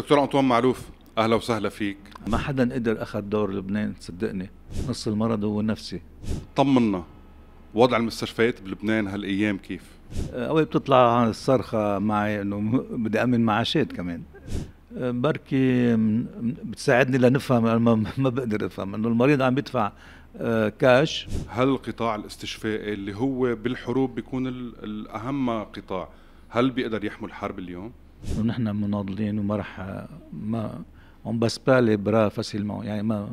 دكتور أنطوان معلوف أهلا وسهلا فيك ما حدا قدر أخذ دور لبنان صدقني نص المرض هو نفسي طمنا وضع المستشفيات بلبنان هالأيام كيف؟ آه، أول بتطلع الصرخة معي أنه بدي أمن معاشات كمان آه، بركي بتساعدني لنفهم ما, ما بقدر افهم انه المريض عم بيدفع آه، كاش هل القطاع الاستشفائي اللي هو بالحروب بيكون الاهم قطاع هل بيقدر يحمل حرب اليوم ونحن مناضلين وما رح ما اون باس با لي برا فاسيلمون يعني ما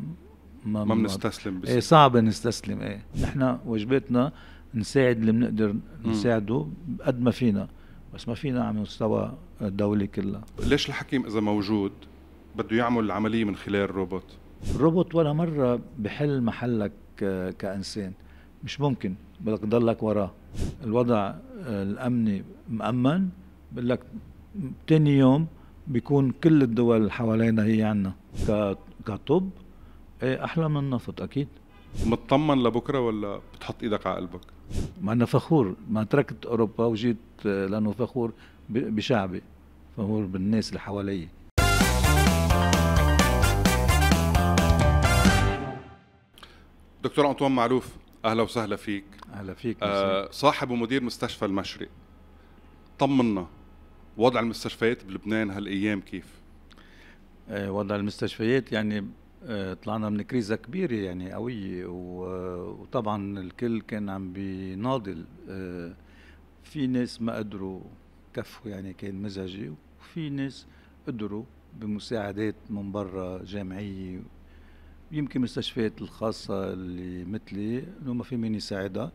ما ما بنستسلم ايه صعب نستسلم ايه نحن واجباتنا نساعد اللي بنقدر نساعده قد ما فينا بس ما فينا على مستوى الدوله كلها ليش الحكيم اذا موجود بده يعمل العمليه من خلال الروبوت الروبوت ولا مره بحل محلك كانسان مش ممكن بدك تضلك وراه الوضع آه، الامني مامن بقول لك تاني يوم بيكون كل الدول اللي حوالينا هي عنا كطب ايه احلى من النفط اكيد مطمن لبكره ولا بتحط ايدك على قلبك؟ ما انا فخور ما تركت اوروبا وجيت آه، لانه فخور بشعبي فخور بالناس اللي حوالي دكتور انطوان معروف اهلا وسهلا فيك اهلا فيك آه صاحب ومدير مستشفى المشرق طمنا وضع المستشفيات بلبنان هالايام كيف؟ آه، وضع المستشفيات يعني آه، طلعنا من كريزه كبيره يعني قويه وطبعا الكل كان عم بيناضل آه، في ناس ما قدروا كفوا يعني كان مزعجه وفي ناس قدروا بمساعدات من برا جامعيه يمكن مستشفيات الخاصه اللي مثلي انه ما في مين يساعدها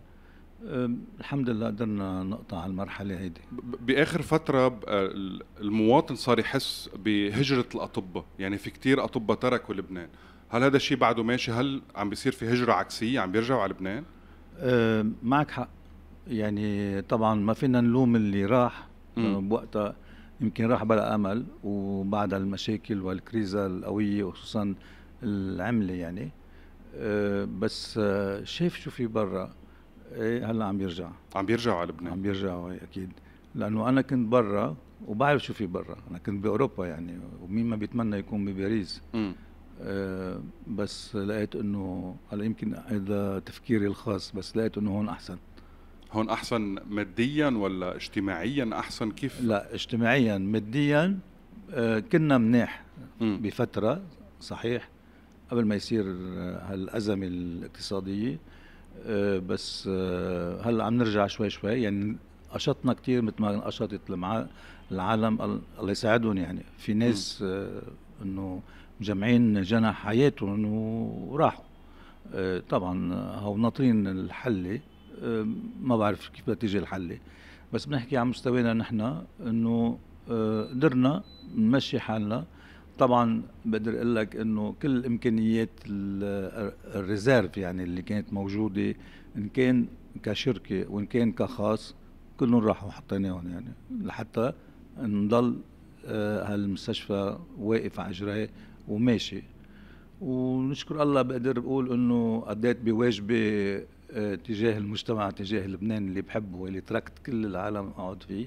الحمد لله قدرنا نقطع هالمرحلة هيدي بآخر فترة المواطن صار يحس بهجرة الأطباء يعني في كتير أطباء تركوا لبنان هل هذا الشيء بعده ماشي هل عم بيصير في هجرة عكسية عم بيرجعوا على لبنان معك حق يعني طبعا ما فينا نلوم اللي راح بوقتها يمكن راح بلا امل وبعد المشاكل والكريزه القويه وخصوصا العمله يعني أه، بس أه، شاف شو في برا ايه هلا عم يرجع عم بيرجعوا على لبنان عم بيرجعوا آه، اكيد لانه انا كنت برا وبعرف شو في برا انا كنت باوروبا يعني ومين ما بيتمنى يكون بباريس آه بس لقيت انه هلا يمكن هذا تفكيري الخاص بس لقيت انه هون احسن هون احسن ماديا ولا اجتماعيا احسن كيف لا اجتماعيا ماديا آه كنا مناح بفتره صحيح قبل ما يصير آه، هالازمه الاقتصاديه آه، بس آه، هلا عم نرجع شوي شوي يعني قشطنا كثير مثل ما قشطت العالم الله يساعدهم يعني في ناس آه، انه مجمعين جنح حياتهم وراحوا طبعا هو ناطرين الحله ما بعرف كيف بدها تيجي الحله بس بنحكي عن مستوانا نحن انه قدرنا نمشي حالنا طبعا بقدر اقول لك انه كل امكانيات الريزيرف يعني اللي كانت موجوده ان كان كشركه وان كان كخاص كلهم راحوا حطيناهم يعني لحتى نضل آه، هالمستشفى واقف على اجريه وماشي ونشكر الله بقدر بقول انه اديت بواجبي آه، تجاه المجتمع تجاه لبنان اللي بحبه واللي تركت كل العالم اقعد فيه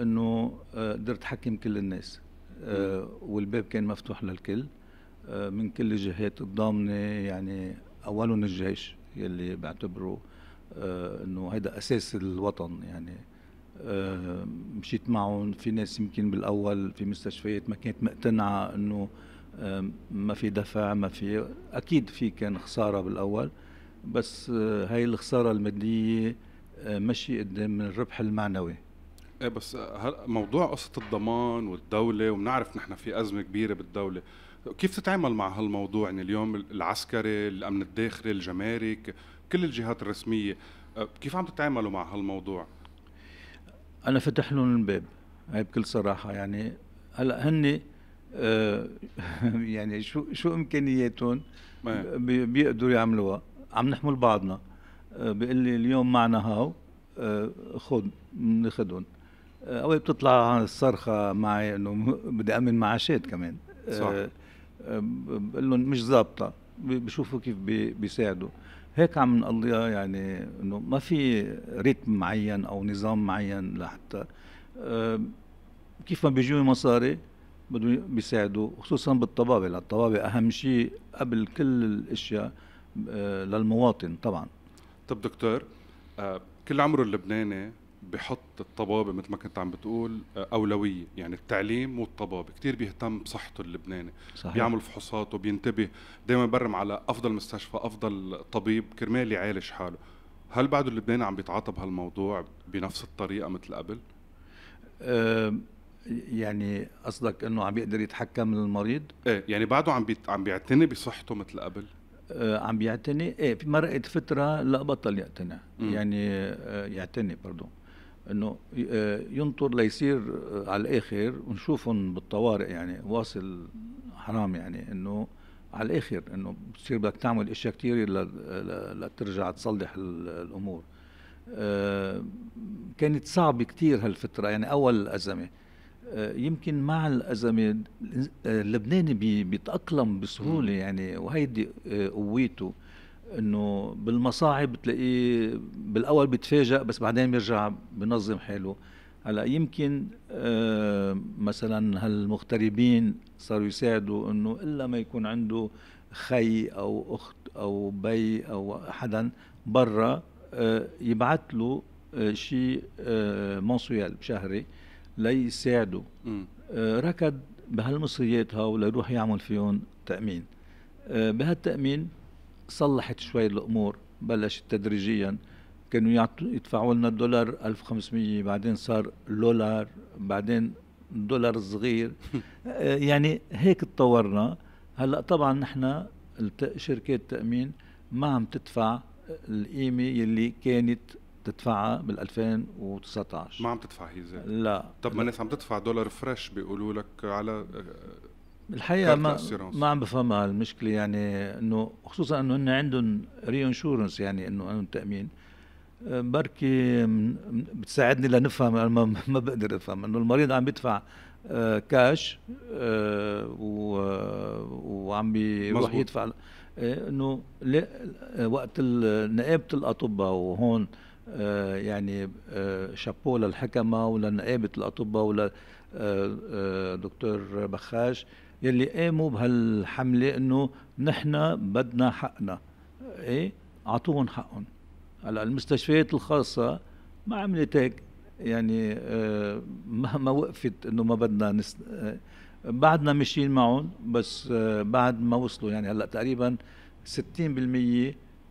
انه آه، قدرت حكم كل الناس آه، والباب كان مفتوح للكل آه، من كل الجهات الضامنه يعني اولهم الجيش يلي بعتبره آه، انه هيدا اساس الوطن يعني مشيت معهم في ناس يمكن بالاول في مستشفيات ما كانت مقتنعه انه ما في دفع ما في اكيد في كان خساره بالاول بس هاي الخساره الماديه مشي قدام من الربح المعنوي ايه بس موضوع قصه الضمان والدوله وبنعرف نحن في ازمه كبيره بالدوله كيف تتعامل مع هالموضوع يعني اليوم العسكري الامن الداخلي الجمارك كل الجهات الرسميه أه، كيف عم تتعاملوا مع هالموضوع انا فتح لهم الباب هاي بكل صراحه يعني هلا هن أه، يعني شو شو امكانياتهم بيقدروا يعملوها عم نحمل بعضنا أه، بيقول لي اليوم معنا هاو خذ خد ناخذهم اول بتطلع الصرخه معي انه بدي امن معاشات كمان صح آه، آه، بقول لهم مش ظابطه بشوفوا كيف بيساعدوا هيك عم نقضي يعني انه ما في رتم معين او نظام معين لحتى آه، كيف ما بيجوا مصاري بدهم بيساعدوا خصوصا بالطبابه للطبابه الطبابه اهم شيء قبل كل الاشياء للمواطن طبعا طب دكتور كل عمره اللبناني بحط الطبابه مثل ما كنت عم بتقول آه، اولويه يعني التعليم والطبابه كثير بيهتم بصحته اللبناني صحيح. بيعمل فحوصاته بينتبه دائما برم على افضل مستشفى افضل طبيب كرمال يعالج حاله هل بعده اللبناني عم بيتعاطى بهالموضوع بنفس الطريقه مثل قبل يعني قصدك انه عم بيقدر يتحكم المريض ايه يعني بعده عم عم بيعتني بصحته مثل قبل آه عم بيعتني ايه مرقت فتره لا بطل يعتني يعني آه يعتني برضه انه آه، ينطر ليصير آه، على الاخر ونشوفهم بالطوارئ يعني واصل حرام يعني انه على الاخر انه بتصير بدك تعمل اشياء كثير لترجع تصلح الامور آه، كانت صعبة كثير هالفترة يعني أول الأزمة يمكن مع الأزمة اللبناني بيتأقلم بسهولة يعني وهيدي قويته انه بالمصاعب بتلاقيه بالاول بتفاجئ بس بعدين بيرجع بنظم حاله هلا يمكن آه مثلا هالمغتربين صاروا يساعدوا انه الا ما يكون عنده خي او اخت او بي او حدا برا آه يبعث له آه شيء آه، مونسويال شهري ليساعده آه، ركض بهالمصريات هاو ليروح يعمل فيهم تامين آه، بهالتامين صلحت شوي الامور بلشت تدريجيا كانوا يدفعوا لنا الدولار 1500 بعدين صار دولار بعدين دولار صغير آه، يعني هيك تطورنا هلا طبعا نحن شركات التامين ما عم تدفع القيمه يلي كانت تدفعها بال 2019 ما عم تدفع هي زي. لا طب ما الناس عم تدفع دولار فريش بيقولوا لك على آه، الحقيقه ما ما عم بفهمها المشكله يعني انه خصوصا انه هن عندهم ري انشورنس يعني انه عندهم تامين أه، بركي بتساعدني لنفهم انا ما بقدر افهم انه المريض عم بيدفع كاش أه، أه، وعم بيروح يدفع إيه، انه وقت نقابه الاطباء وهون يعني شابو للحكمه ولنقابه الاطباء ولدكتور دكتور بخاش يلي قاموا إيه بهالحمله انه نحن بدنا حقنا ايه اعطوهم حقهم هلا المستشفيات الخاصه ما عملت هيك يعني آه ما وقفت انه ما بدنا نس... آه بعدنا ماشيين معهم بس آه بعد ما وصلوا يعني هلا تقريبا 60%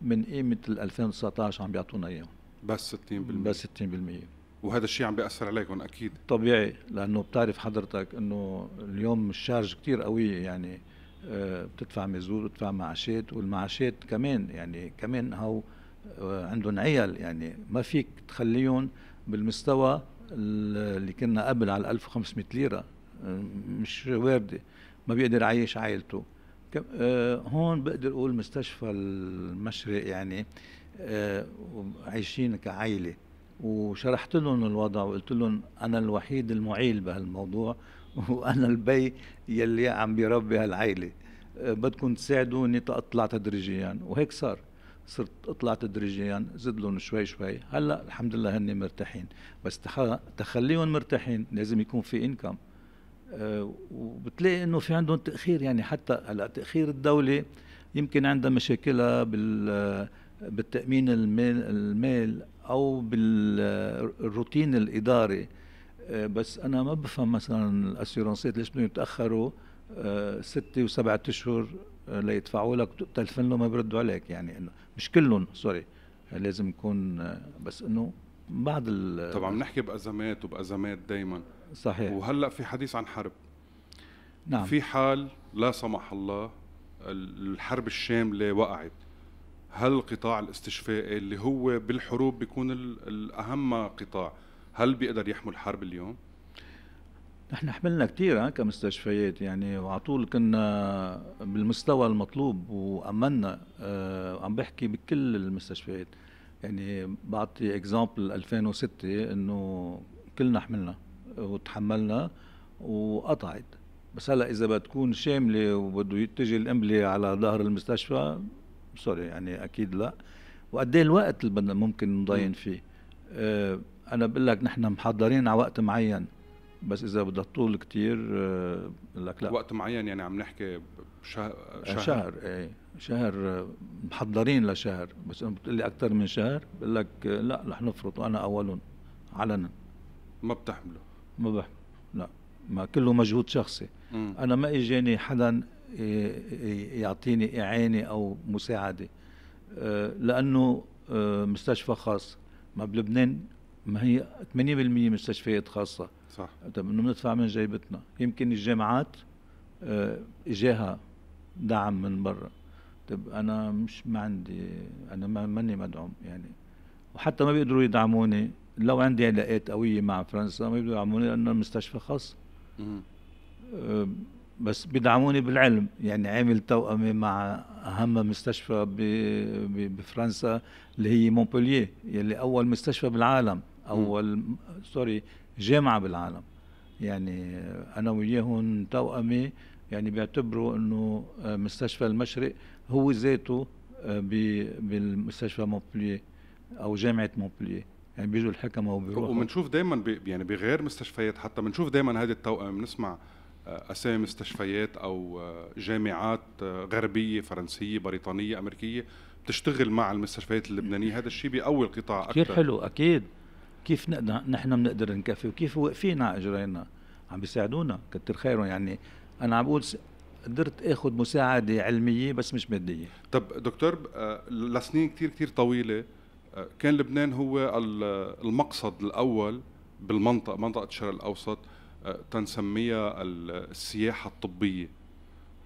من قيمه ال 2019 عم بيعطونا اياهم بس 60% بس 60% وهذا الشيء عم بياثر عليكم اكيد طبيعي لانه بتعرف حضرتك انه اليوم الشارج كتير قويه يعني آه، بتدفع مزور بتدفع معاشات والمعاشات كمان يعني كمان هو آه، عندهم عيال يعني ما فيك تخليهم بالمستوى اللي كنا قبل على 1500 ليره آه، مش وارده ما بيقدر يعيش عائلته هون بقدر اقول مستشفى المشرق يعني عايشين كعائله وشرحت لهم الوضع وقلت لهم انا الوحيد المعيل بهالموضوع وانا البي يلي عم بيربي هالعيله أه، بدكم تساعدوني اطلع تدريجيا وهيك صار صرت اطلع تدريجيا زد لهم شوي شوي هلا الحمد لله هن مرتاحين بس تخليهم مرتاحين لازم يكون في انكم أه، وبتلاقي انه في عندهم تاخير يعني حتى هلا تاخير الدوله يمكن عندها مشاكلها بال بالتامين المال, المال او بالروتين الاداري آه، بس انا ما بفهم مثلا الاسيرونسيت ليش بدهم يتاخروا آه، ستة وسبعة اشهر آه، ليدفعوا لك تلفن له ما بيردوا عليك يعني انه مش كلهم سوري لازم يكون بس انه بعض ال طبعا بنحكي بازمات وبازمات دائما صحيح وهلا في حديث عن حرب نعم في حال لا سمح الله الحرب الشامله وقعت هل القطاع الاستشفائي اللي هو بالحروب بيكون الأهم قطاع هل بيقدر يحمل حرب اليوم؟ نحن حملنا كثير كمستشفيات يعني وعلى طول كنا بالمستوى المطلوب وامنا أه عم بحكي بكل المستشفيات يعني بعطي اكزامبل 2006 انه كلنا حملنا وتحملنا وقطعت بس هلا اذا بتكون شامله وبده يتجي الامله على ظهر المستشفى سوري يعني اكيد لا وقد ايه الوقت اللي بدنا ممكن نضاين فيه آه انا بقول لك نحن محضرين على وقت معين بس اذا بدها تطول كثير آه بقول لك لا وقت معين يعني عم نحكي شهر آه، شهر شهر ايه شهر آه، محضرين لشهر بس انت بتقول لي اكثر من شهر بقول لك آه، لا رح نفرط وانا اولون علنا ما بتحمله ما بحمله لا ما كله مجهود شخصي م. انا ما اجاني حدا يعطيني إعانة أو مساعدة آه، لأنه آه، مستشفى خاص ما بلبنان ما هي 80% مستشفيات خاصة صح طب انه بندفع من جيبتنا يمكن الجامعات آه، اجاها دعم من برا طب انا مش ما عندي انا ما ماني مدعوم يعني وحتى ما بيقدروا يدعموني لو عندي علاقات قويه مع فرنسا ما بيقدروا يدعموني لانه المستشفى خاص بس بدعموني بالعلم يعني عامل توأمة مع أهم مستشفى بفرنسا اللي هي مونبولييه اللي أول مستشفى بالعالم أول م. سوري جامعة بالعالم يعني أنا وياهم توأمة يعني بيعتبروا أنه آه، مستشفى المشرق هو ذاته آه، بالمستشفى مونبولييه أو جامعة مونبولييه يعني بيجوا الحكمه وبيروحوا وبنشوف دائما يعني بغير مستشفيات حتى بنشوف دائما هذه التوأم بنسمع آه، اسامي مستشفيات او آه، جامعات آه، غربيه فرنسيه بريطانيه امريكيه بتشتغل مع المستشفيات اللبنانيه هذا الشيء بيقوي القطاع اكثر كثير حلو اكيد كيف نقدر نحن بنقدر نكفي وكيف واقفين على اجرينا عم بيساعدونا كتر خيرهم يعني انا عم بقول قدرت اخذ مساعده علميه بس مش ماديه طب دكتور لسنين كثير كثير طويله كان لبنان هو المقصد الاول بالمنطقه منطقه الشرق الاوسط آه، تنسميها السياحة الطبية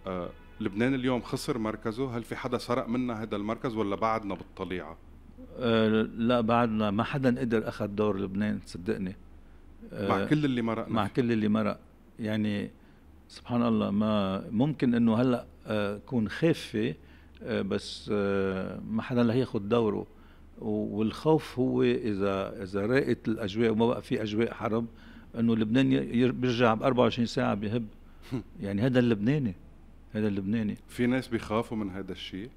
آه، لبنان اليوم خسر مركزه هل في حدا سرق منا هذا المركز ولا بعدنا بالطليعة أه لا بعدنا ما حدا قدر أخذ دور لبنان صدقني أه مع كل اللي مرقنا مع كل اللي مرق يعني سبحان الله ما ممكن انه هلا آه، كون خافه بس ما حدا رح ياخذ دوره والخوف هو اذا اذا راقت الاجواء وما بقى في اجواء حرب انه لبنان بيرجع ب 24 ساعه بيهب يعني هذا اللبناني هذا اللبناني في ناس بيخافوا من هذا الشيء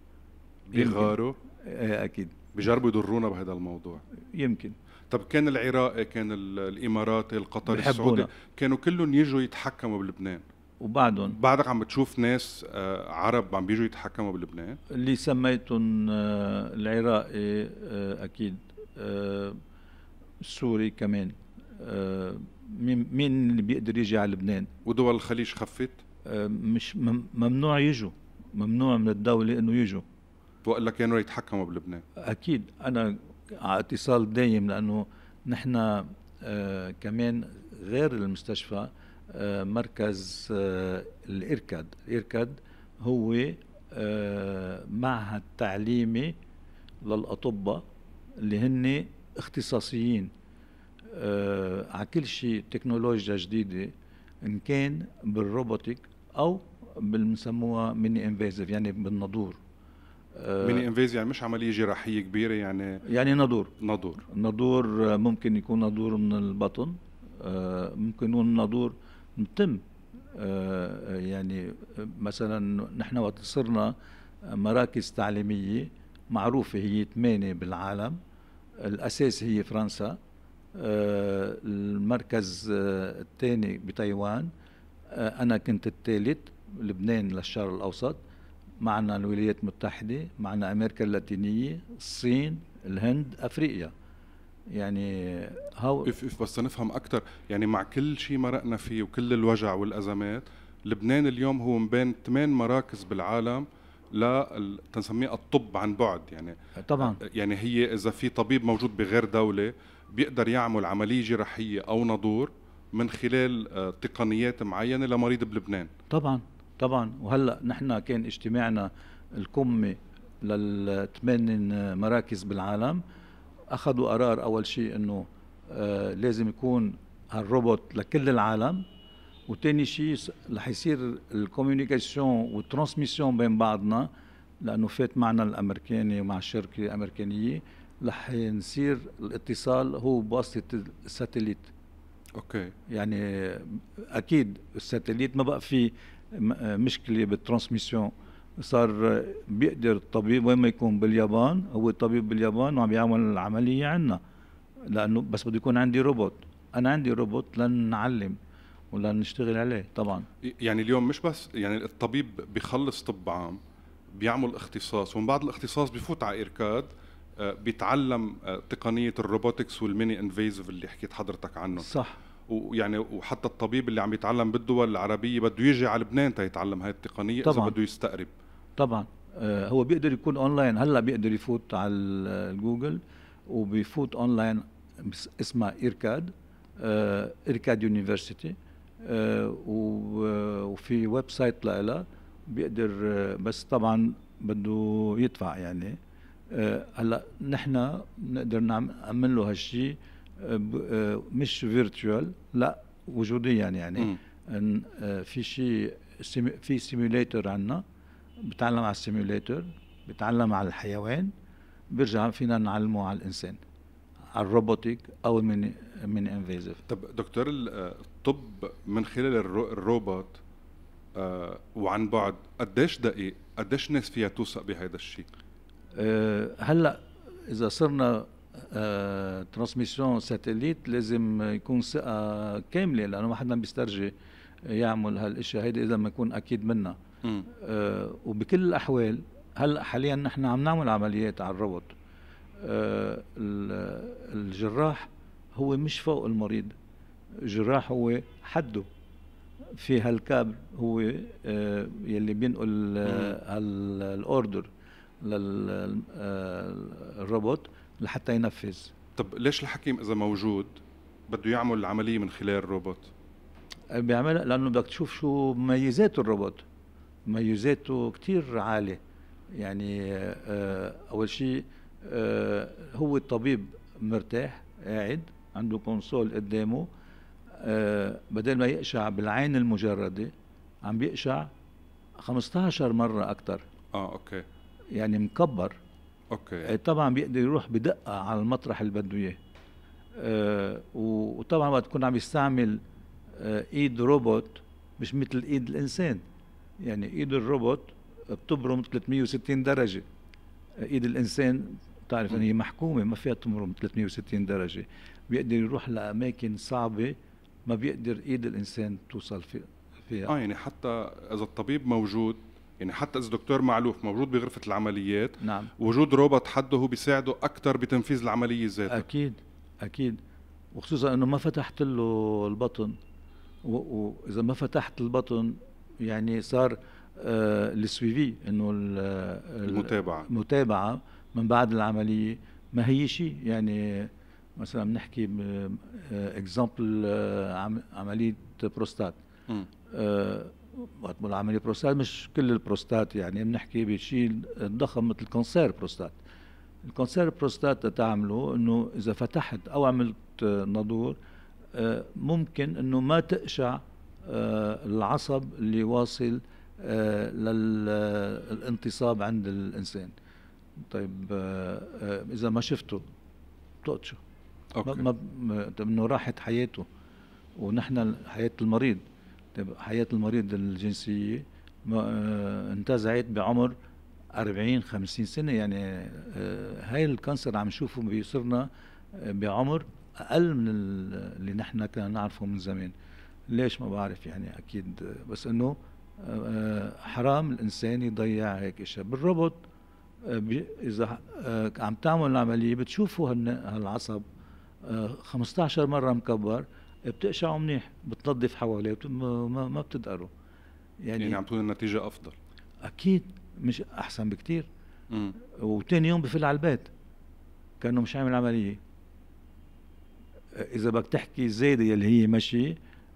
بيغاروا ايه اكيد بجربوا يضرونا بهذا الموضوع يمكن طب كان العراقي كان الاماراتي القطري السعودي كانوا كلهم يجوا يتحكموا بلبنان وبعدهم بعدك عم بتشوف ناس آه، عرب عم بيجوا يتحكموا بلبنان اللي سميتهم آه، العراقي آه، اكيد السوري كمان مين مين اللي بيقدر يجي على لبنان ودول الخليج خفت آه، مش ممنوع يجوا ممنوع من الدوله انه يجوا وقال لك كانوا يتحكموا بلبنان اكيد انا على اتصال دايم لانه نحن آه، كمان غير المستشفى آه، مركز الاركاد الاركاد هو معهد تعليمي للأطباء اللي هن اختصاصيين آه على كل شيء تكنولوجيا جديده ان كان بالروبوتيك او بالمسموها ميني انفيزيف يعني بالنضور آه ميني انفيزيف يعني مش عمليه جراحيه كبيره يعني يعني نضور نضور نضور آه، ممكن يكون نضور من البطن آه ممكن يكون نضور متم آه يعني مثلا نحن وقت صرنا مراكز تعليميه معروفه هي ثمانيه بالعالم الاساس هي فرنسا آه، المركز آه، الثاني بتايوان آه، أنا كنت الثالث لبنان للشرق الأوسط معنا الولايات المتحدة معنا أمريكا اللاتينية الصين الهند أفريقيا يعني هو اف اف بس نفهم اكثر يعني مع كل شيء مرقنا فيه وكل الوجع والازمات لبنان اليوم هو من بين ثمان مراكز بالعالم لا تنسميه الطب عن بعد يعني طبعا يعني هي اذا في طبيب موجود بغير دوله بيقدر يعمل عمليه جراحيه او نادور من خلال آه، تقنيات معينه لمريض بلبنان طبعا طبعا وهلا نحن كان اجتماعنا الكمي للثمان مراكز بالعالم اخذوا قرار اول شيء انه آه، لازم يكون هالروبوت لكل العالم وثاني شيء رح يصير الكوميونيكاسيون والترانسميسيون بين بعضنا لانه فات معنا الامريكاني ومع الشركه الامريكانيه رح نصير الاتصال هو بواسطه الساتليت اوكي يعني اكيد الساتليت ما بقى في مشكله بالترانسميسيون صار بيقدر الطبيب وين ما يكون باليابان هو الطبيب باليابان وعم يعمل العمليه عندنا لانه بس بده يكون عندي روبوت انا عندي روبوت لنعلم ولا نشتغل عليه طبعا يعني اليوم مش بس يعني الطبيب بيخلص طب عام بيعمل اختصاص ومن بعد الاختصاص بفوت على ايركاد آه، بيتعلم آه، تقنيه الروبوتكس والميني انفيزف اللي حكيت حضرتك عنه صح ويعني وحتى الطبيب اللي عم يتعلم بالدول العربيه بده يجي على لبنان يتعلم هاي التقنيه طبعا. اذا بده يستقرب طبعا آه، هو بيقدر يكون اونلاين هلا بيقدر يفوت على جوجل وبيفوت اونلاين اسمها ايركاد ايركاد يونيفرسيتي وفي ويب سايت لها بيقدر بس طبعا بده يدفع يعني آه، هلا نحن بنقدر نعمل له هالشيء آه، آه، مش فيرتشوال لا وجوديا يعني إن في شيء في سيميوليتر عندنا بتعلم على السيميوليتر بتعلم على الحيوان بيرجع فينا نعلمه على الانسان على الروبوتيك او من من انفيزيف طب دكتور الطب من خلال الروبوت وعن بعد قديش دقيق قديش ناس فيها توثق بهذا الشيء آه، هلا اذا صرنا آه، ترانسميسيون ساتليت لازم يكون ثقه كامله لانه ما حدا بيسترجي يعمل هالاشياء هيدي اذا ما يكون اكيد منها آه وبكل الاحوال هلا حاليا نحن عم نعمل عمليات على الروبوت آه الجراح هو مش فوق المريض الجراح هو حده في هالكابل هو آه يلي بينقل هالاوردر آه، للروبوت آه، لحتى ينفذ طب ليش الحكيم اذا موجود بده يعمل العمليه من خلال الروبوت آه، بيعملها لانه بدك تشوف شو مميزات الروبوت مميزاته كثير عاليه يعني آه، اول شيء هو الطبيب مرتاح قاعد عنده كونسول قدامه بدل ما يقشع بالعين المجرده عم بيقشع 15 مره اكثر اه اوكي يعني مكبر اوكي آه، طبعا بيقدر يروح بدقه على المطرح اللي بده اياه وطبعا وقت تكون عم يستعمل آه، ايد روبوت مش مثل ايد الانسان يعني ايد الروبوت بتبرم 360 درجه آه، ايد الانسان بتعرف ان هي محكومه ما فيها تمرم 360 درجه بيقدر يروح لاماكن صعبه ما بيقدر ايد الانسان توصل فيها اه يعني حتى اذا الطبيب موجود يعني حتى اذا دكتور معلوف موجود بغرفه العمليات نعم. وجود روبوت حده هو بيساعده اكثر بتنفيذ العمليه ذاتها اكيد اكيد وخصوصا انه ما فتحت له البطن واذا ما فتحت البطن يعني صار آه السويفي انه المتابعه المتابعه من بعد العمليه ما هي شيء يعني مثلا بنحكي اكزامبل آه، آه، عمليه بروستات آه وقت بنقول عمليه بروستات مش كل البروستات يعني بنحكي بشيء ضخم مثل كونسير بروستات الكونسير بروستات تعمله انه اذا فتحت او عملت نادور آه، ممكن انه ما تقشع آه، العصب اللي واصل آه، للانتصاب عند الانسان طيب اذا ما شفته بتقطشه ما انه راحت حياته ونحن حياه المريض حياة المريض الجنسية آه، انتزعت بعمر 40 50 سنة يعني آه، هاي الكانسر عم نشوفه بيصيرنا آه، بعمر أقل من اللي نحن كنا نعرفه من زمان ليش ما بعرف يعني أكيد بس إنه حرام الإنسان يضيع هيك أشياء بالربط إذا عم تعمل العملية بتشوفوا هالعصب 15 مرة مكبر بتقشعه منيح بتنظف حواليه ما بتدقره يعني يعني عم تقول النتيجه افضل اكيد مش احسن بكتير مم. وتاني يوم بفل على البيت كانه مش عامل عمليه اذا بدك تحكي الزايده اللي هي مشي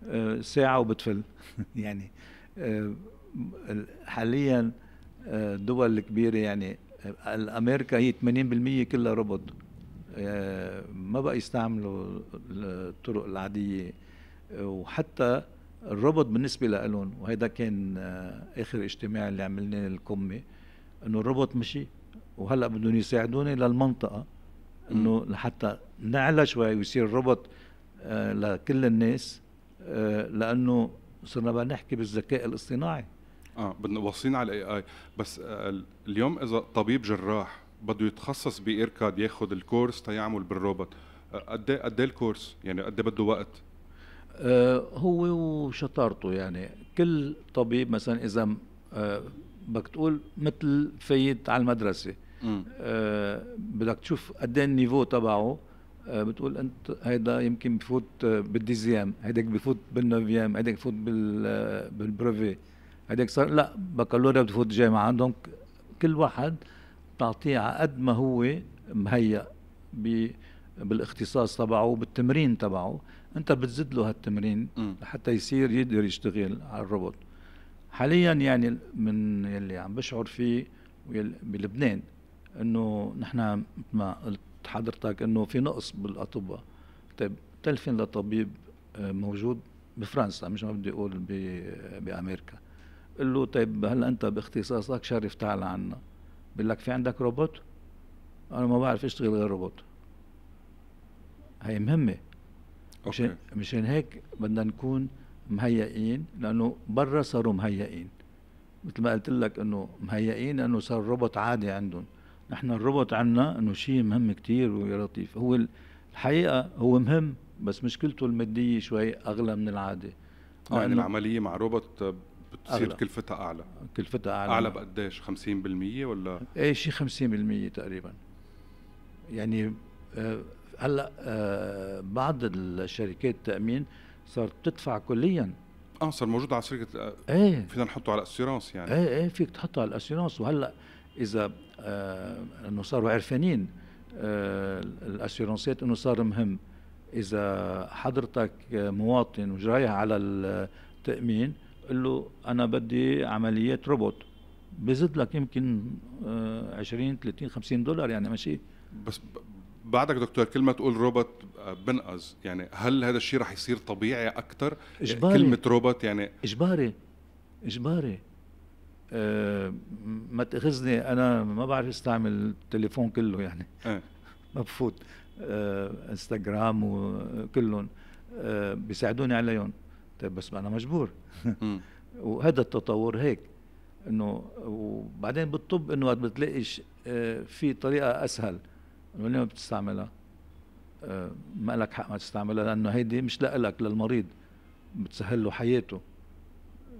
آه، ساعه وبتفل يعني آه، حاليا الدول آه، الكبيره يعني امريكا هي 80% كلها روبوت ما بقى يستعملوا الطرق العادية وحتى الربط بالنسبة لهم وهيدا كان آه، آخر اجتماع اللي عملناه للقمة إنه الربط مشي وهلأ بدهم يساعدوني للمنطقة إنه لحتى نعلى شوي ويصير الربط آه لكل الناس آه لأنه صرنا بقى نحكي بالذكاء الاصطناعي اه بدنا واصلين على الاي اي بس آه اليوم اذا طبيب جراح بده يتخصص بإيركاد ياخذ الكورس تيعمل بالروبوت قد ايه قد إيه الكورس يعني قد إيه بده وقت آه، هو وشطارته يعني كل طبيب مثلا اذا آه، بدك تقول مثل فايت على المدرسه آه، بدك تشوف قد ايه النيفو تبعه بتقول انت هيدا يمكن بفوت بالديزيام هيداك بفوت بالنوفيام هيداك بفوت بالبروفي هيداك صار لا بكالوريا بتفوت جامعه دونك كل واحد بتعطيه على قد ما هو مهيأ بالاختصاص تبعه وبالتمرين تبعه انت بتزد له هالتمرين لحتى يصير يقدر يشتغل على الروبوت حاليا يعني من يلي عم بشعر فيه بلبنان انه نحن ما قلت حضرتك انه في نقص بالاطباء طيب تلفين لطبيب آه، موجود بفرنسا مش ما بدي اقول بامريكا قل له طيب هلا انت باختصاصك شرف تعال عنا بيقول لك في عندك روبوت انا ما بعرف اشتغل غير روبوت هي مهمه مشان مشان هيك بدنا نكون مهيئين لانه برا صاروا مهيئين مثل ما قلت لك انه مهيئين لانه صار الروبوت عادي عندهم نحن الروبوت عندنا انه شيء مهم كثير ويا لطيف هو الحقيقه هو مهم بس مشكلته الماديه شوي اغلى من العاده اه يعني العمليه مع روبوت بتصير أغلى. كلفتها اعلى كلفتها اعلى اعلى بقديش 50% ولا اي شيء 50% تقريبا يعني آه، هلا آه، بعض الشركات التامين صارت تدفع كليا اه صار موجود على شركه آه، ايه فينا نحطه على الاسيرانس يعني ايه ايه فيك تحطه على الاسيرانس وهلا اذا آه انه صاروا عرفانين آه الاسيرانسات انه صار مهم اذا حضرتك مواطن وجاي على التامين قل له انا بدي عمليات روبوت بزد لك يمكن 20 30 50 دولار يعني ماشي بس بعدك دكتور كلمة تقول روبوت آه، بنقز يعني هل هذا الشيء رح يصير طبيعي أكثر؟ إجباري كلمة روبوت يعني إجباري إجباري أه ما تأخذني أنا ما بعرف استعمل التليفون كله يعني أه. ما بفوت أه انستغرام وكلهم أه بيساعدوني عليهم طيب بس انا مجبور وهذا التطور هيك انه وبعدين بالطب انه وقت بتلاقيش آه، في طريقه اسهل انه ليه ما بتستعملها؟ آه، ما لك حق ما تستعملها لانه هيدي مش لك للمريض بتسهل له حياته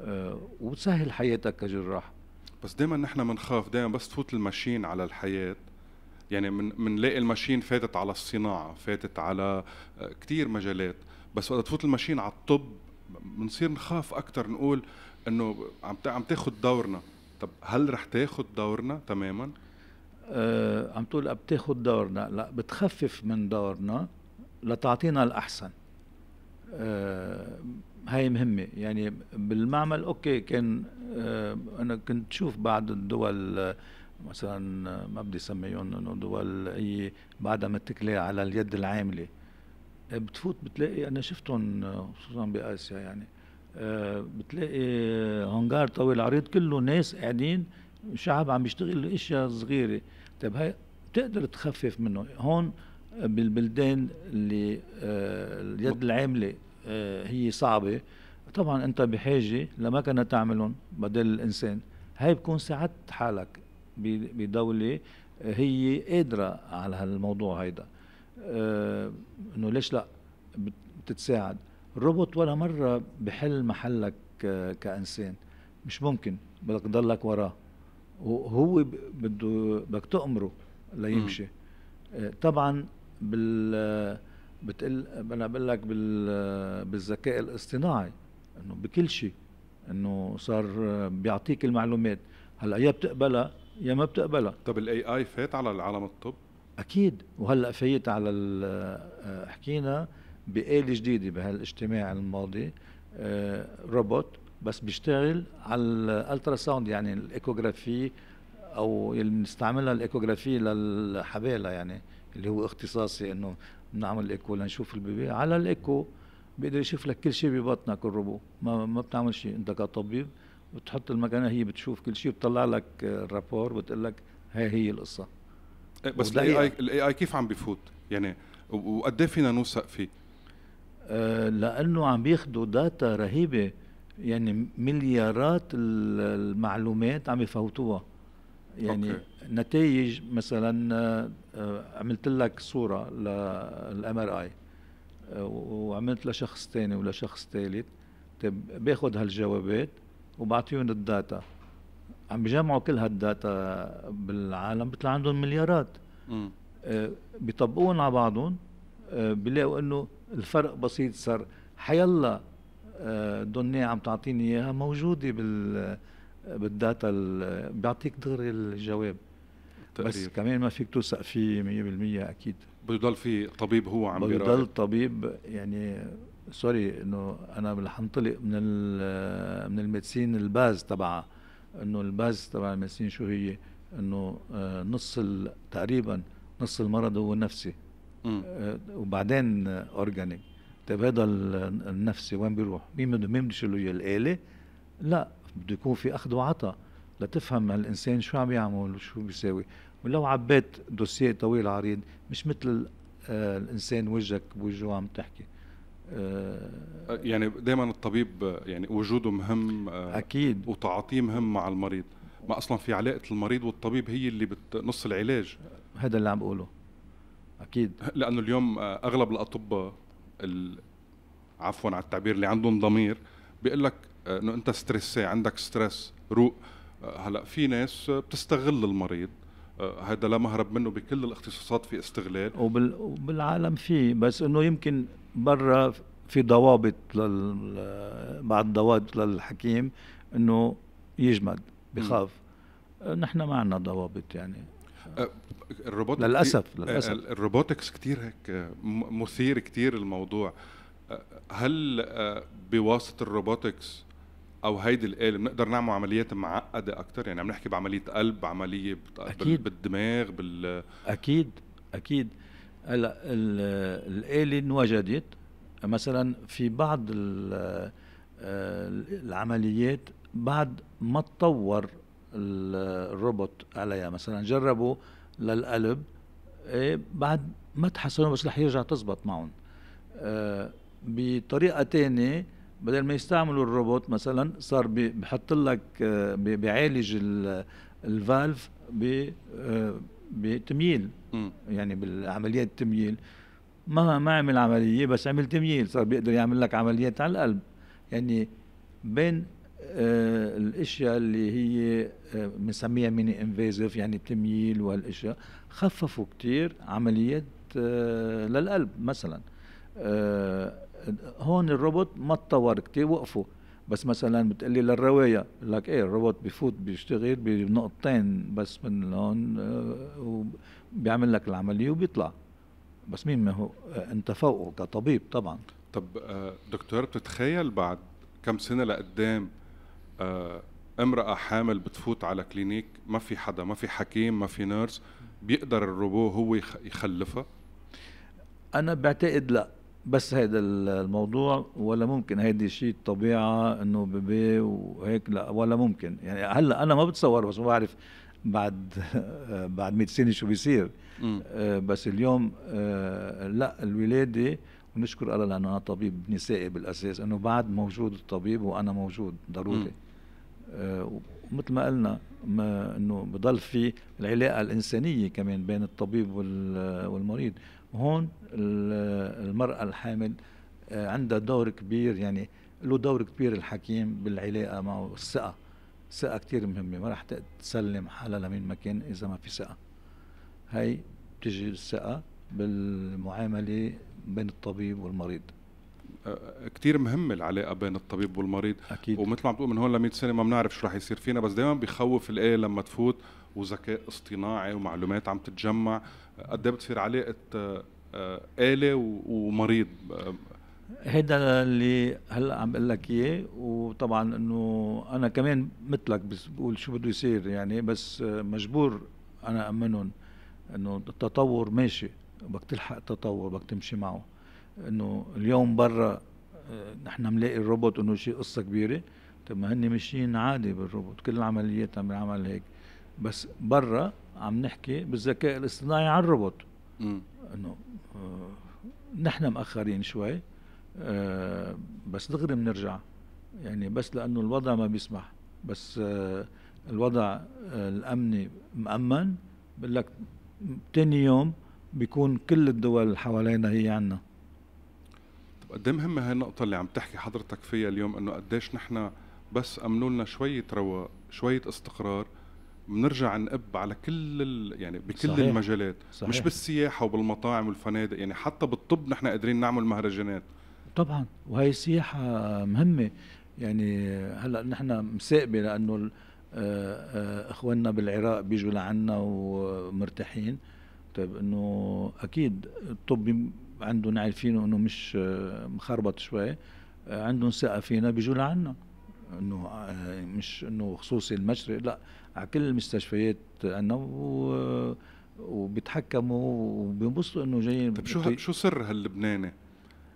آه، وبتسهل حياتك كجراح بس دائما نحن بنخاف دائما بس تفوت الماشين على الحياه يعني من منلاقي الماشين فاتت على الصناعه فاتت على كثير مجالات بس وقت تفوت الماشين على الطب بنصير نخاف اكثر نقول انه عم عم تاخذ دورنا طب هل رح تاخذ دورنا تماما أه عم تقول بتاخذ دورنا لا بتخفف من دورنا لتعطينا الاحسن أه هاي مهمه يعني بالمعمل اوكي كان أه انا كنت شوف بعض الدول آه، مثلا آه، ما بدي اسميهم انه دول هي بعدها متكله على اليد العامله أه آه، بتفوت بتلاقي انا شفتهم آه، خصوصا باسيا يعني آه، بتلاقي هنجار طويل عريض كله ناس قاعدين شعب عم بيشتغل اشياء صغيره طيب هاي بتقدر تخفف منه هون بالبلدان اللي اليد العامله هي صعبه طبعا انت بحاجه لمكنه تعملهم بدل الانسان هاي بكون ساعدت حالك بدوله هي قادره على هالموضوع هيدا آه، انه ليش لا بتتساعد الروبوت ولا مره بحل محلك آه، كانسان مش ممكن بدك تضلك وراه وهو بده بدك تامره ليمشي آه، طبعا بال بتقل انا بقول لك بال بالذكاء الاصطناعي انه بكل شيء انه صار بيعطيك المعلومات هلا يا بتقبلها يا ما بتقبلها طب الاي اي فات على العالم الطب اكيد وهلا فايت على آه، حكينا بآلة جديدة بهالاجتماع الماضي روبوت آه، بس بيشتغل على الالترا ساوند يعني الايكوغرافي او اللي بنستعملها الايكوغرافي للحبالة يعني اللي هو اختصاصي انه بنعمل ايكو لنشوف البيبي على الايكو بيقدر يشوف لك كل شيء ببطنك الروبو ما ما بتعمل شيء انت كطبيب بتحط المكانه هي بتشوف كل شيء بتطلع لك آه، الرابور بتقول لك هي هي القصه إيه، بس الاي اي يعني الاي اي كيف عم بفوت يعني وقد ايه فينا نوثق فيه آه، لانه عم بياخذوا داتا رهيبه يعني مليارات المعلومات عم يفوتوها يعني أوكي. نتائج مثلا آه، آه، عملت لك صوره للام ار اي وعملت لشخص ثاني ولشخص ثالث طيب باخذ هالجوابات وبعطيهم الداتا عم بيجمعوا كل هالداتا بالعالم بيطلع عندهم مليارات آه بيطبقون على بعضهم آه بيلاقوا انه الفرق بسيط صار حيلا آه دنيا عم تعطيني اياها موجوده بال آه، بالداتا بيعطيك دغري الجواب التقرير. بس كمان ما فيك توثق فيه 100% اكيد بده يضل في طبيب هو عم بده يضل طبيب يعني سوري انه انا رح انطلق من آه، من الميدسين الباز تبعها انه الباز تبع المهندسين شو هي انه آه، نص تقريبا نص المرض هو نفسي آه، وبعدين اورجانيك آه، طيب هذا النفسي وين بيروح؟ مين بده مين بده اياه الاله؟ لا بده يكون في اخذ وعطاء لتفهم الانسان شو عم يعمل وشو بيساوي ولو عبيت دوسيه طويل عريض مش مثل الانسان وجهك بوجهه عم تحكي آه، يعني دايما الطبيب يعني وجوده مهم آه، اكيد وتعاطيه مهم مع المريض ما اصلا في علاقه المريض والطبيب هي اللي بتنص العلاج هذا اللي عم بقوله اكيد لانه اليوم آه، اغلب الاطباء عفوا على التعبير اللي عندهم ضمير بيقول لك انه انت ستريسي عندك ستريس روق هلا في ناس بتستغل المريض هذا لا مهرب منه بكل الاختصاصات في استغلال وبال... وبالعالم في بس انه يمكن برا في ضوابط لل... بعض ضوابط للحكيم انه يجمد بخاف نحن ما عندنا ضوابط يعني أه، الروبوتكس للاسف أه، للاسف الروبوتكس كثير هيك مثير كثير الموضوع أه، هل بواسطه الروبوتكس او هيدي الاله بنقدر نعمل عمليات معقده اكثر يعني عم نحكي بعمليه قلب عمليه أكيد. بالدماغ بال اكيد اكيد الآلة وجدت مثلا في بعض آه، العمليات بعد ما تطور الروبوت عليها مثلا جربوا للقلب إيه، بعد ما تحسنوا بس رح يرجع تزبط معهم آه، بطريقه تانية بدل ما يستعملوا الروبوت مثلا صار بحط لك آه، بيعالج الفالف بتمييل يعني بالعملية التمييل ما ما عمل عملية بس عمل تمييل صار بيقدر يعمل لك عمليات على القلب يعني بين آه الاشياء اللي هي آه، بنسميها آه ميني انفيزيف يعني التمييل وهالاشياء خففوا كثير عمليات آه للقلب مثلا آه، هون الروبوت ما تطور كثير وقفوا بس مثلا بتقلي للروايه لك ايه الروبوت بفوت بيشتغل بنقطتين بس من هون آه، وبيعمل لك العمليه وبيطلع بس مين ما هو آه، انت فوقه كطبيب طبعا طب آه، دكتور بتتخيل بعد كم سنه لقدام امراه حامل بتفوت على كلينيك ما في حدا ما في حكيم ما في نيرس بيقدر الروبو هو يخلفها انا بعتقد لا بس هيدا الموضوع ولا ممكن هيدي شيء الطبيعه انه بيبي وهيك لا ولا ممكن يعني هلا انا ما بتصور بس ما بعرف بعد بعد 100 سنه شو بيصير آه، بس اليوم آه، لا الولاده ونشكر الله لانه انا طبيب نسائي بالاساس انه بعد موجود الطبيب وانا موجود ضروري آه، ومثل ما قلنا ما انه بضل في العلاقه الانسانيه كمان بين الطبيب والمريض هون المرأة الحامل آه، عندها دور كبير يعني له دور كبير الحكيم بالعلاقة معه الثقة الثقة كتير مهمة ما راح تسلم حالها لمين ما كان إذا ما في ثقة هي بتجي الثقة بالمعاملة بين الطبيب والمريض آه، آه، كتير مهم العلاقه بين الطبيب والمريض اكيد ومثل ما عم تقول من هون ل 100 سنه ما بنعرف شو راح يصير فينا بس دائما بخوف الايه لما تفوت وذكاء اصطناعي ومعلومات عم تتجمع قد بتصير علاقه آه، آلة ومريض هيدا اللي هلا عم بقول لك اياه وطبعا انه انا كمان مثلك بس بقول شو بده يصير يعني بس مجبور انا امنهم انه التطور ماشي بدك تلحق التطور بدك تمشي معه انه اليوم برا آه، نحن ملاقي الروبوت انه شيء قصه كبيره طب ما هن ماشيين عادي بالروبوت كل العمليات عم بنعمل هيك بس برا عم نحكي بالذكاء الاصطناعي عن الروبوت انه آه، نحن مأخرين شوي آه بس دغري بنرجع يعني بس لانه الوضع ما بيسمح بس آه الوضع آه الامني مأمن بقول لك تاني يوم بيكون كل الدول اللي حوالينا هي عنا طب قد إيه مهمه هاي النقطه اللي عم تحكي حضرتك فيها اليوم انه قديش نحن بس امنوا لنا شويه رواق شويه استقرار بنرجع نقب على كل ال... يعني بكل صحيح. المجالات صحيح. مش بالسياحه وبالمطاعم والفنادق يعني حتى بالطب نحن قادرين نعمل مهرجانات طبعا وهي السياحه مهمه يعني هلا نحن مسائبه لانه آه، آه، اخواننا بالعراق بيجوا لعنا ومرتاحين طيب انه اكيد الطب عندهم عارفينه انه مش آه، مخربط شوي عندهم ثقه فينا بيجوا لعنا انه مش انه خصوصي المشرق لا على كل المستشفيات انه آه، وبيتحكموا وبينبسطوا انه جايين طيب شو شو سر هاللبناني؟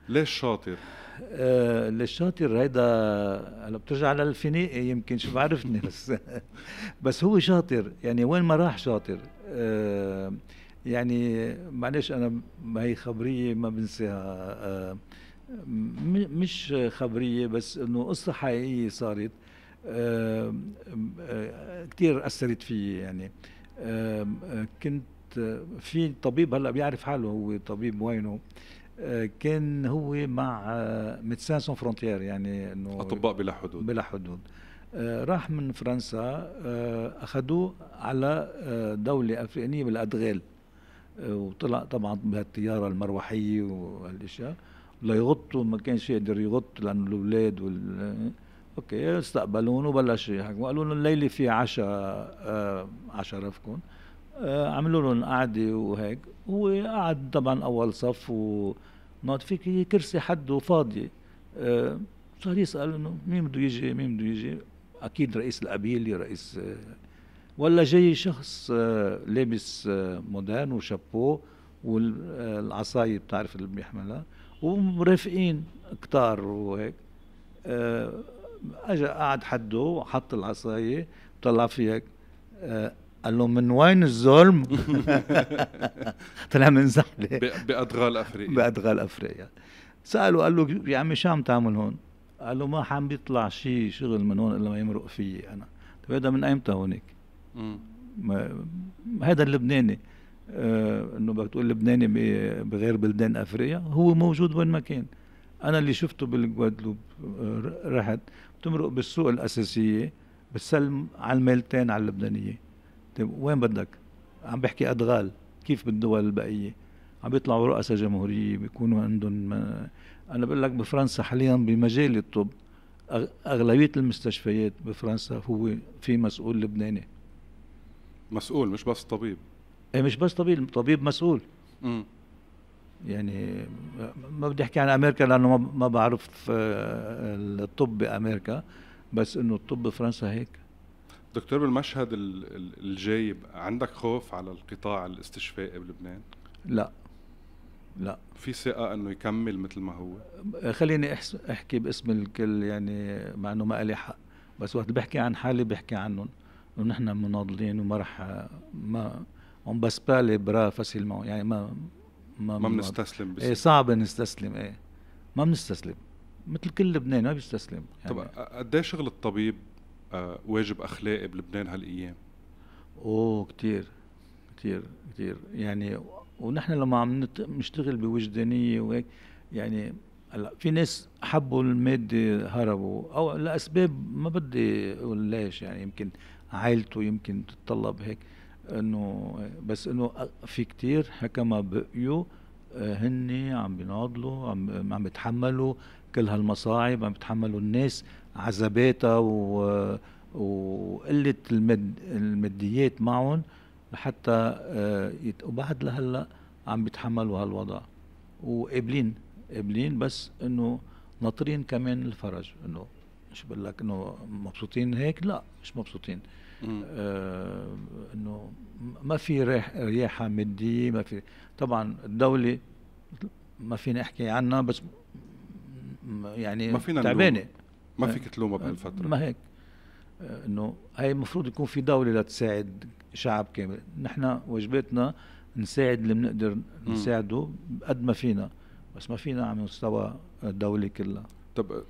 ليش شاطر؟ آه ليش شاطر هيدا هلا بترجع للفينيقي يمكن شو بعرفني بس بس هو شاطر يعني وين ما راح شاطر آه يعني معلش انا ما هي خبريه ما بنساها آه مش خبريه بس انه قصه حقيقيه صارت آه، آه، كثير اثرت فيي يعني آه، كنت في طبيب هلا بيعرف حاله هو طبيب وينه كان هو مع ميدسان سون فرونتير يعني انه اطباء بلا حدود بلا حدود راح من فرنسا اخذوه على دوله افريقيه بالادغال وطلع طبعا بهالطياره المروحيه وهالاشياء ليغطوا ما كانش يقدر يغط لانه الاولاد وال اوكي استقبلون وبلش يحكوا قالوا لهم الليله في عشاء آه عشاء رفقكم آه عملوا لهم قعده وهيك هو قعد طبعا اول صف ونط في كرسي حده فاضي آه صار يسال انه مين بده يجي مين بده يجي اكيد رئيس القبيله رئيس آه، ولا جاي شخص آه، لابس آه، مودان وشابوه والعصايه بتعرف اللي بيحملها ومرافقين كتار وهيك اجى قعد حده وحط العصايه طلع فيها آه، قال له من وين الظلم؟ طلع من زحله بادغال افريقيا بادغال افريقيا ساله قال له يا عمي شو عم تعمل هون؟ قال له ما عم بيطلع شيء شغل من هون الا ما يمرق فيي انا طيب هذا من ايمتى هونيك؟ هذا اللبناني آه انه بدك تقول لبناني بغير بلدان افريقيا هو موجود وين ما كان انا اللي شفته بالجوادلوب آه، رحت تمرق بالسوق الاساسيه بتسلم على الميلتين على اللبنانيه طيب وين بدك؟ عم بحكي ادغال كيف بالدول البقيه؟ عم بيطلعوا رؤساء جمهوريه بيكونوا عندهم انا بقول لك بفرنسا حاليا بمجال الطب اغلبيه المستشفيات بفرنسا هو في مسؤول لبناني مسؤول مش بس طبيب ايه مش بس طبيب طبيب مسؤول امم يعني ما بدي احكي عن امريكا لانه ما بعرف آه، الطب بامريكا بس انه الطب بفرنسا هيك دكتور بالمشهد الجاي عندك خوف على القطاع الاستشفائي بلبنان؟ لا لا في ثقة انه يكمل مثل ما هو؟ آه، خليني احكي باسم الكل يعني مع انه ما لي حق بس وقت بحكي عن حالي بحكي عنهم ونحن مناضلين وما رح آه، ما on passe بالي برا يعني ما ما ما بنستسلم ايه صعب نستسلم ايه ما بنستسلم مثل كل لبنان ما بيستسلم يعني. طب قد ايه شغل الطبيب آه واجب اخلاقي بلبنان هالايام؟ اوه كثير كثير كثير يعني ونحن لما عم نشتغل بوجدانيه وهيك يعني هلا في ناس حبوا الماده هربوا او لاسباب ما بدي اقول ليش يعني يمكن عائلته يمكن تتطلب هيك انه بس انه في كتير حكمه بقيوا آه، هن عم بيناضلوا عم عم بيتحملوا كل هالمصاعب عم بيتحملوا الناس عذاباتها آه، وقله المد الماديات معهم لحتى آه، يت... وبعد لهلا عم بيتحملوا هالوضع وقابلين قابلين بس انه ناطرين كمان الفرج انه مش بقول لك انه مبسوطين هيك لا مش مبسوطين آه انه ما في ريح رياحه ماديه ما في طبعا الدوله ما فينا احكي عنها بس يعني ما فينا تعبانه ما آه، فيك تلومها بهالفتره ما هيك آه، انه هي المفروض يكون في دوله لتساعد شعب كامل نحن واجباتنا نساعد اللي بنقدر نساعده قد ما فينا بس ما فينا على مستوى الدوله كلها طب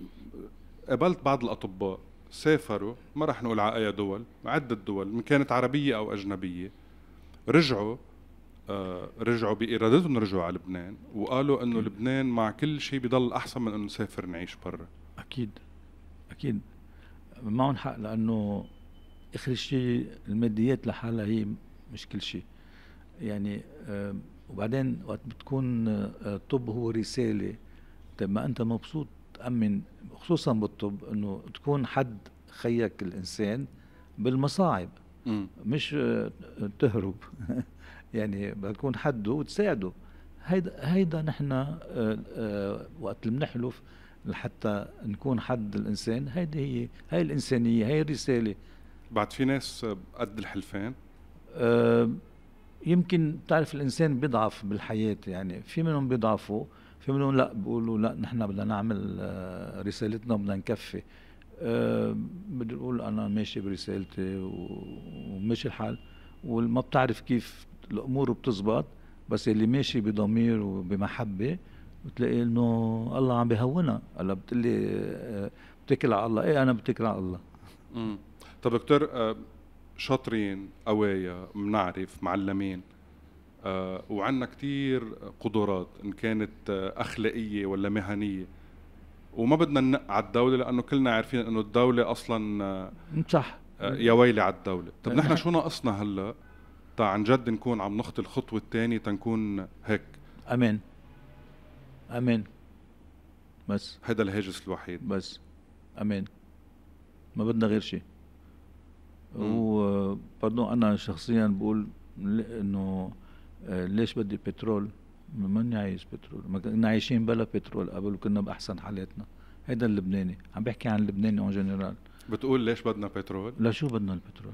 قابلت بعض الاطباء سافروا ما راح نقول على اي دول عده دول كانت عربيه او اجنبيه رجعوا آه رجعوا بارادتهم رجعوا على لبنان وقالوا انه لبنان مع كل شيء بضل احسن من انه نسافر نعيش برا اكيد اكيد معهم حق لانه اخر شيء الماديات لحالها هي مش كل شيء يعني آه وبعدين وقت بتكون الطب آه، هو رساله طيب ما انت مبسوط بتأمن خصوصا بالطب انه تكون حد خيك الانسان بالمصاعب م. مش تهرب يعني بكون حده وتساعده هيدا هيدا نحن آه، آه، وقت اللي بنحلف لحتى نكون حد الانسان هيدي هي هي الانسانيه هي الرساله بعد في ناس قد الحلفان آه، يمكن تعرف الانسان بيضعف بالحياه يعني في منهم بيضعفوا في منهم لا بيقولوا لا نحن بدنا نعمل آه، رسالتنا وبدنا نكفي آه، بدي اقول انا ماشي برسالتي وماشي الحال وما بتعرف كيف الامور بتزبط بس اللي ماشي بضمير وبمحبه بتلاقي انه الله عم بهونا هلا بتقلي آه، بتكل على الله ايه انا بتكل على الله امم طب دكتور شاطرين قوايا بنعرف معلمين آه، وعندنا كثير قدرات ان كانت آه، اخلاقيه ولا مهنيه وما بدنا ننق على الدوله لانه كلنا عارفين انه الدوله اصلا صح آه، يا ويلي على الدوله طب نحن شو ناقصنا هلا تا عن جد نكون عم نخطي الخطوه الثانيه تنكون هيك امين امين بس هذا الهاجس الوحيد بس امين ما بدنا غير شيء و انا شخصيا بقول انه آه، ليش بدي بترول ماني عايز بترول ما كنا عايشين بلا بترول قبل وكنا باحسن حالاتنا هيدا اللبناني عم بحكي عن اللبناني اون جنرال بتقول ليش بدنا بترول لشو بدنا البترول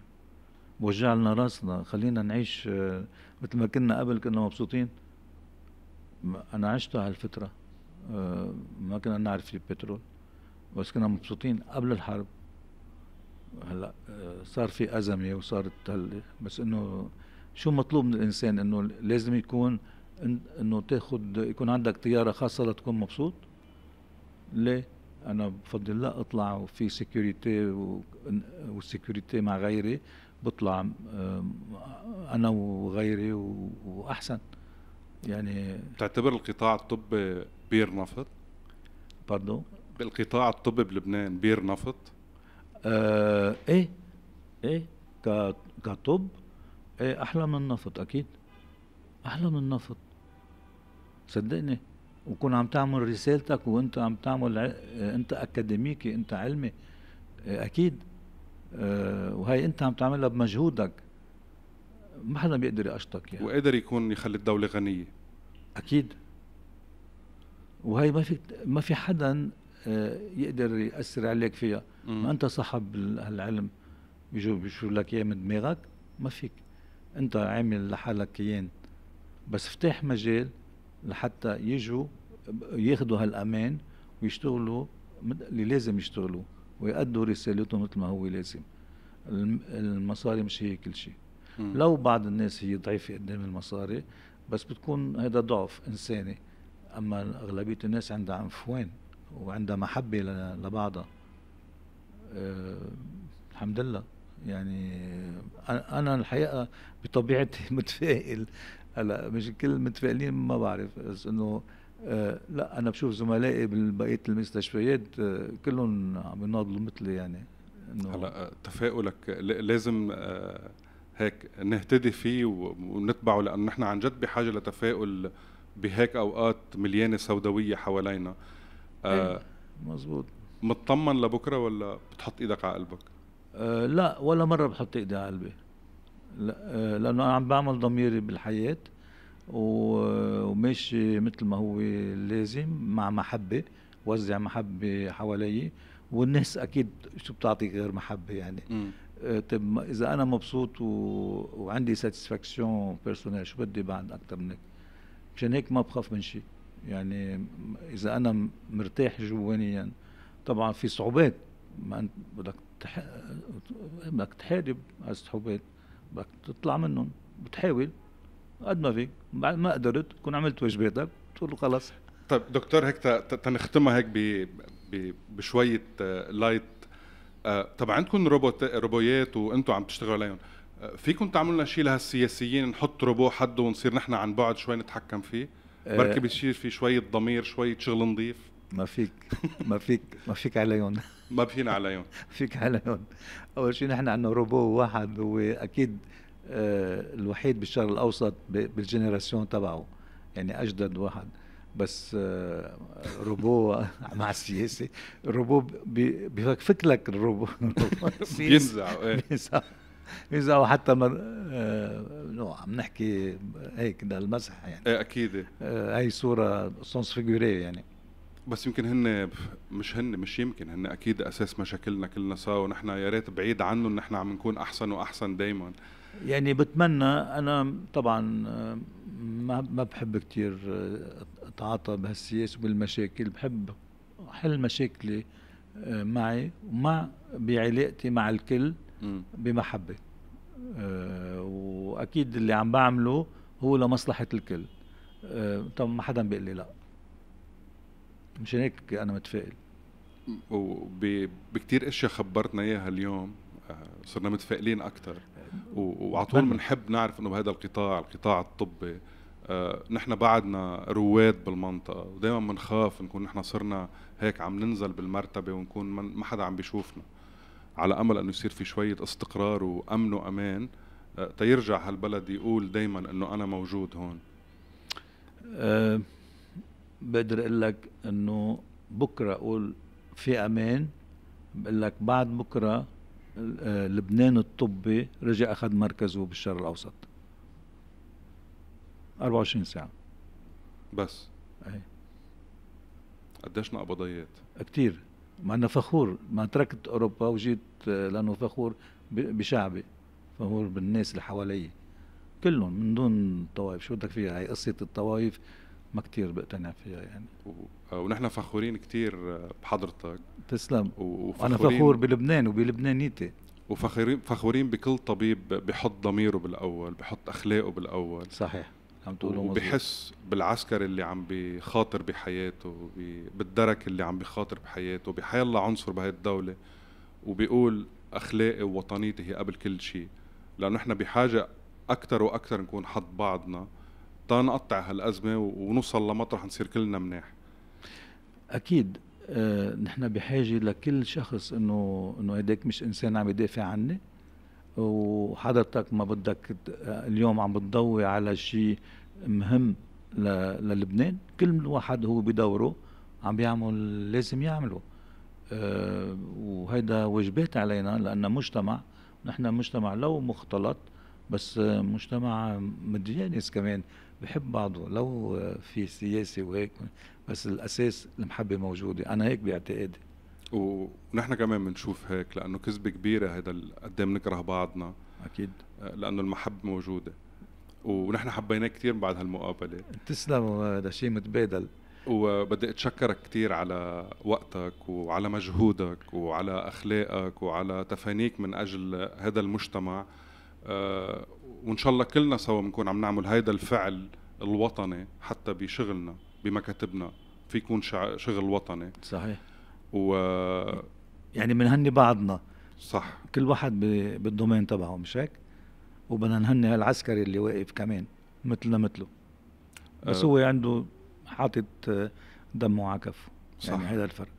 وجع لنا راسنا خلينا نعيش آه، مثل ما كنا قبل كنا مبسوطين انا عشت هالفتره آه، ما كنا نعرف في بترول بس كنا مبسوطين قبل الحرب هلا صار في ازمه وصارت هل بس انه شو مطلوب من الانسان انه لازم يكون انه تاخد يكون عندك طياره خاصه لتكون مبسوط ليه انا بفضل لا اطلع وفي سكيورتي والسكيورتي مع غيري بطلع انا وغيري واحسن يعني تعتبر القطاع الطبي بير نفط برضو بالقطاع الطبي بلبنان بير نفط آه ايه ايه كطب ايه احلى من النفط اكيد احلى من النفط صدقني وكون عم تعمل رسالتك وانت عم تعمل انت اكاديميكي انت علمي إيه، اكيد أه وهي انت عم تعملها بمجهودك ما حدا بيقدر يقشطك يعني وقدر يكون يخلي الدوله غنيه اكيد وهي ما في ما في حدا إيه، يقدر ياثر عليك فيها ما انت صاحب هالعلم بيجوا بيشوف لك اياه من دماغك ما فيك انت عامل لحالك كيان بس افتح مجال لحتى يجوا ياخذوا هالامان ويشتغلوا اللي لازم يشتغلوا ويأدوا رسالتهم مثل ما هو لازم المصاري مش هي كل شيء لو بعض الناس هي ضعيفه قدام المصاري بس بتكون هذا ضعف انساني اما اغلبيه الناس عندها عنفوان وعندها محبه لبعضها أه الحمد لله يعني انا الحقيقه بطبيعتي متفائل هلا مش كل المتفائلين ما بعرف بس انه آه، لا انا بشوف زملائي ببقيه المستشفيات آه، كلهم عم يناضلوا مثلي يعني انه هلا آه، تفاؤلك لازم هيك نهتدي فيه ونتبعه لانه نحن عن جد بحاجه لتفاؤل بهيك اوقات مليانه سوداويه حوالينا آه إيه، مزبوط مطمن لبكره ولا بتحط ايدك على قلبك؟ آه، لا ولا مرة بحط ايدي على قلبي لا أه لأنه أنا عم بعمل ضميري بالحياة وماشي مثل ما هو لازم مع محبة وزع محبة حوالي والناس أكيد شو بتعطيك غير محبة يعني م. آه، طيب، اذا انا مبسوط و... وعندي ساتسفاكسيون بيرسونيل شو بدي بعد اكثر منك مشان هيك ما بخاف من شيء يعني اذا انا مرتاح جوانيا طبعا في صعوبات ما انت بدك تح... بدك تحارب هالسحوبات بدك تطلع منهم بتحاول قد ما فيك بعد ما قدرت تكون عملت واجباتك تقول له خلص طيب دكتور هيك تنختمها هيك ب... ب... بشويه لايت آه، آه، طبعا عندكم روبوت روبويات وانتم عم تشتغلوا عليهم آه، فيكم تعملوا لنا شيء لهالسياسيين نحط روبو حده ونصير نحن عن بعد شوي نتحكم فيه بركي بيصير في شويه ضمير شويه شغل نظيف ما فيك ما فيك ما فيك عليهم ما فينا عليهم فيك عليهم اول شيء نحن عندنا روبو واحد هو اكيد آه، الوحيد بالشرق الاوسط بالجنراسيون تبعه يعني اجدد واحد بس آه، روبو مع السياسه روبو بفك لك الروبو بينزع ايه بينزع حتى ما آه، عم نحكي هيك للمزح يعني ايه اكيد هي صوره سونس فيجوري يعني بس يمكن هن مش هن مش يمكن هن اكيد اساس مشاكلنا كلنا سوا ونحن يا ريت بعيد عنه ان احنا عم نكون احسن واحسن دائما يعني بتمنى انا طبعا ما ما بحب كثير اتعاطى بهالسياسه وبالمشاكل بحب حل مشاكلي معي ومع بعلاقتي مع الكل بمحبه آه، واكيد اللي عم بعمله هو لمصلحه الكل آه، طب ما حدا بيقول لي لا مشان هيك انا متفائل وبكتير اشياء خبرتنا اياها اليوم آه، صرنا متفائلين اكثر وعلى طول بنحب نعرف انه بهذا القطاع القطاع الطبي آه، نحن بعدنا رواد بالمنطقه ودائما بنخاف نكون نحن صرنا هيك عم ننزل بالمرتبه ونكون ما حدا عم بيشوفنا على امل انه يصير في شويه استقرار وامن وامان آه، تيرجع هالبلد يقول دائما انه انا موجود هون أه بقدر اقول لك انه بكره اقول في امان بقول لك بعد بكره آه، لبنان الطبي رجع اخذ مركزه بالشرق الاوسط 24 ساعه بس اي قديش نقبضيات؟ كثير مع انه فخور ما تركت اوروبا وجيت آه، لانه فخور بشعبي فخور بالناس اللي حوالي كلهم من دون طوائف شو بدك فيها هي قصه الطوائف ما كثير بقتنع فيها يعني آه، ونحن فخورين كثير آه، بحضرتك تسلم وفخورين... وانا فخور بلبنان وبلبنانيتي وفخورين فخورين بكل طبيب بحط ضميره بالاول بحط اخلاقه بالاول صحيح عم تقولوا وبحس بالعسكر اللي عم بخاطر بحياته بالدرك اللي عم بخاطر بحياته بحي الله عنصر بهي الدوله وبيقول اخلاقي ووطنيتي هي قبل كل شيء لانه نحن بحاجه اكثر واكثر نكون حد بعضنا تنقطع هالازمه ونوصل لمطرح نصير كلنا مناح اكيد آه نحن بحاجه لكل شخص انه انه هيداك مش انسان عم يدافع عني وحضرتك ما بدك آه، اليوم عم بتضوي على شيء مهم للبنان كل واحد هو بدوره عم بيعمل لازم يعمله أه وهيدا واجبات علينا لأن مجتمع نحن مجتمع لو مختلط بس مجتمع مديانس كمان بحب بعضه لو في سياسه وهيك بس الاساس المحبه موجوده انا هيك باعتقادي ونحن كمان بنشوف هيك لانه كذبه كبيره هذا ايه نكره بعضنا اكيد آه، لانه المحبه موجوده ونحن حبيناك كثير بعد هالمقابله تسلم هذا شيء متبادل وبدي اتشكرك كثير على وقتك وعلى مجهودك وعلى اخلاقك وعلى تفانيك من اجل هذا المجتمع آه، وان شاء الله كلنا سوا بنكون عم نعمل هيدا الفعل الوطني حتى بشغلنا بمكاتبنا في يكون شغل وطني صحيح و يعني بنهني بعضنا صح كل واحد بالدومين تبعه مش هيك؟ وبدنا نهني هالعسكري اللي واقف كمان مثلنا مثله بس أه هو عنده حاطط آه، دمه على كفه يعني هذا الفرق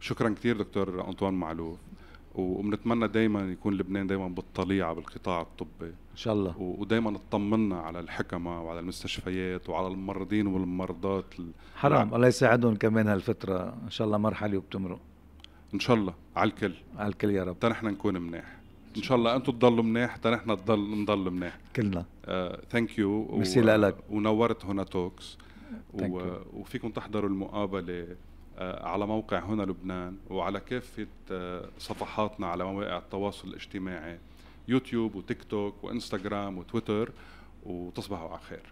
شكرا كثير دكتور انطوان معلوف وبنتمنى دائما يكون لبنان دائما بالطليعه بالقطاع الطبي ان شاء الله ودائما تطمنا على الحكمه وعلى المستشفيات وعلى الممرضين والممرضات حرام الله يساعدهم كمان هالفتره ان شاء الله مرحله وبتمرق ان شاء الله على الكل على الكل يا رب تنحن نكون مناح ان شاء الله انتم تضلوا مناح تنحن نضل نضل مناح كلنا ثانك يو ميرسي لك ونورت هنا توكس و... وفيكم تحضروا المقابله آه، على موقع هنا لبنان وعلى كافة آه، صفحاتنا على مواقع التواصل الاجتماعي يوتيوب وتيك توك وانستغرام وتويتر وتصبحوا على خير